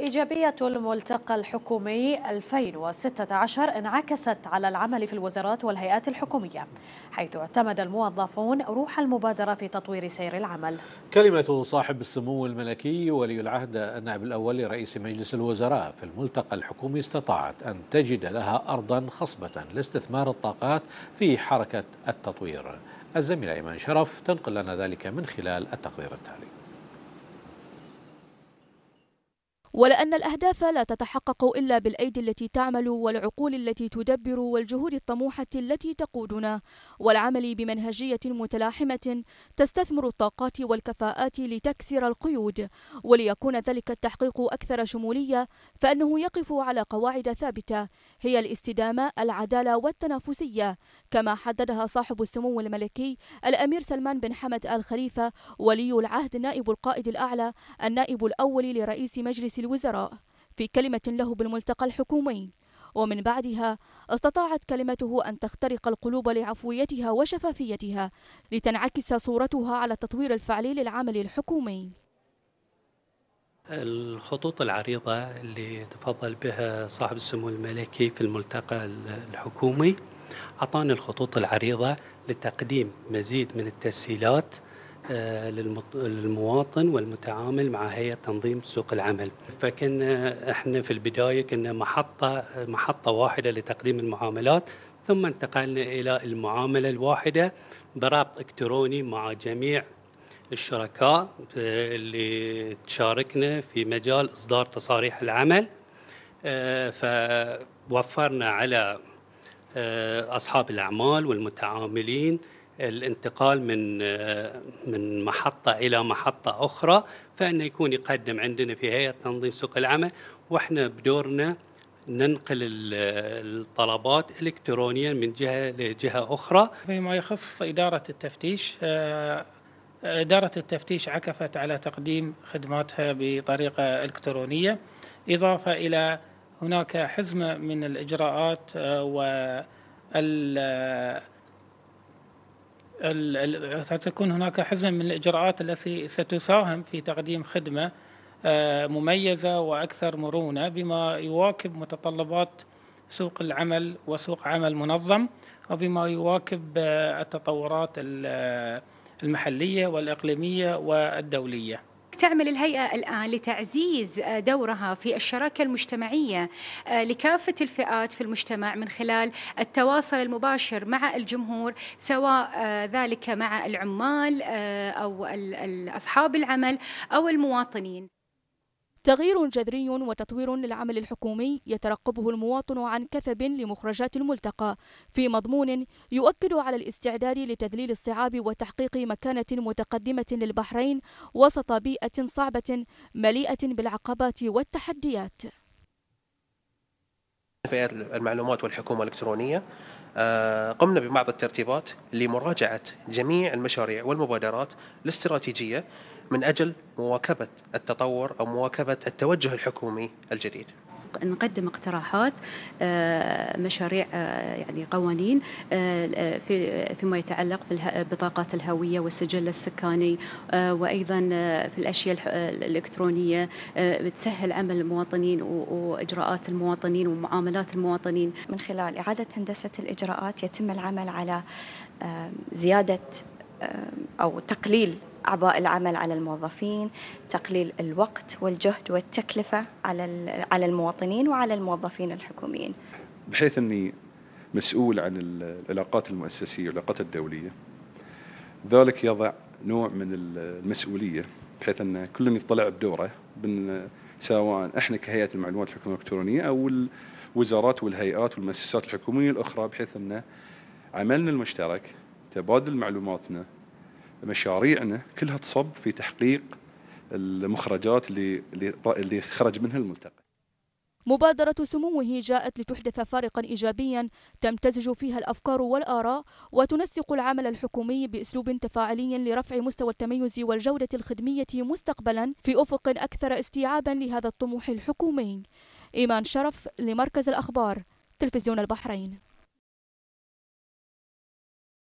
إيجابية الملتقى الحكومي 2016 انعكست على العمل في الوزارات والهيئات الحكومية حيث اعتمد الموظفون روح المبادرة في تطوير سير العمل كلمة صاحب السمو الملكي ولي العهد النائب الأول لرئيس مجلس الوزراء في الملتقى الحكومي استطاعت أن تجد لها أرضا خصبة لاستثمار الطاقات في حركة التطوير الزميلة إيمان شرف تنقل لنا ذلك من خلال التقرير التالي ولأن الأهداف لا تتحقق إلا بالأيدي التي تعمل والعقول التي تدبر والجهود الطموحة التي تقودنا والعمل بمنهجية متلاحمة تستثمر الطاقات والكفاءات لتكسر القيود وليكون ذلك التحقيق أكثر شمولية فإنه يقف على قواعد ثابتة هي الاستدامة العدالة والتنافسية كما حددها صاحب السمو الملكي الأمير سلمان بن حمد آل خليفة ولي العهد نائب القائد الأعلى النائب الأول لرئيس مجلس الوزراء في كلمة له بالملتقى الحكومي ومن بعدها استطاعت كلمته أن تخترق القلوب لعفويتها وشفافيتها لتنعكس صورتها على التطوير الفعلي للعمل الحكومي الخطوط العريضة اللي تفضل بها صاحب السمو الملكي في الملتقى الحكومي أعطاني الخطوط العريضة لتقديم مزيد من التسهيلات آه، للمواطن والمتعامل مع هيئه تنظيم سوق العمل فكنا احنا في البدايه كنا محطه محطه واحده لتقديم المعاملات ثم انتقلنا الى المعامله الواحده بربط الكتروني مع جميع الشركاء آه، اللي تشاركنا في مجال اصدار تصاريح العمل آه، فوفرنا على اصحاب الاعمال والمتعاملين الانتقال من آه، من محطه الى محطه اخرى فانه يكون يقدم عندنا في هيئه تنظيم سوق العمل واحنا بدورنا ننقل الطلبات الكترونيا من جهه لجهه اخرى. فيما يخص اداره التفتيش آه، اداره التفتيش عكفت على تقديم خدماتها بطريقه الكترونيه اضافه الى هناك حزمه من الاجراءات آه، و ستكون هناك حزمة من الإجراءات التي ستساهم في تقديم خدمة آه، مميزة وأكثر مرونة بما يواكب متطلبات سوق العمل وسوق عمل منظم وبما يواكب آه، التطورات المحلية والإقليمية والدولية تعمل الهيئة الآن لتعزيز آه، دورها في الشراكة المجتمعية آه، لكافة الفئات في المجتمع من خلال التواصل المباشر مع الجمهور سواء آه، ذلك مع العمال أو أصحاب العمل أو المواطنين تغيير جذري وتطوير للعمل الحكومي يترقبه المواطن عن كثب لمخرجات الملتقى في مضمون يؤكد على الاستعداد لتذليل الصعاب وتحقيق مكانة متقدمة للبحرين وسط بيئة صعبة مليئة بالعقبات والتحديات فئات المعلومات والحكومة الإلكترونية آه، قمنا ببعض الترتيبات لمراجعة جميع المشاريع والمبادرات الاستراتيجية من أجل مواكبة التطور أو مواكبة التوجه الحكومي الجديد نقدم اقتراحات آه، مشاريع آه، يعني قوانين آه، في فيما يتعلق في بطاقات الهويه والسجل السكاني وايضا في الاشياء الالكترونيه بتسهل عمل المواطنين واجراءات المواطنين ومعاملات المواطنين من خلال اعاده هندسه الاجراءات يتم العمل على زياده او تقليل أعباء العمل على الموظفين تقليل الوقت والجهد والتكلفة على على المواطنين وعلى الموظفين الحكوميين بحيث أني مسؤول عن العلاقات المؤسسية والعلاقات الدولية ذلك يضع نوع من المسؤولية بحيث أن كل يطلع بدوره سواء احنا كهيئه المعلومات الحكوميه الالكترونيه او الوزارات والهيئات والمؤسسات الحكوميه الاخرى بحيث ان عملنا المشترك تبادل معلوماتنا مشاريعنا كلها تصب في تحقيق المخرجات اللي اللي خرج منها الملتقى. مبادرة سموه جاءت لتحدث فارقا إيجابيا تمتزج فيها الأفكار والآراء وتنسق العمل الحكومي بأسلوب تفاعلي لرفع مستوى التميز والجودة الخدمية مستقبلا في أفق أكثر استيعابا لهذا الطموح الحكومي إيمان شرف لمركز الأخبار تلفزيون البحرين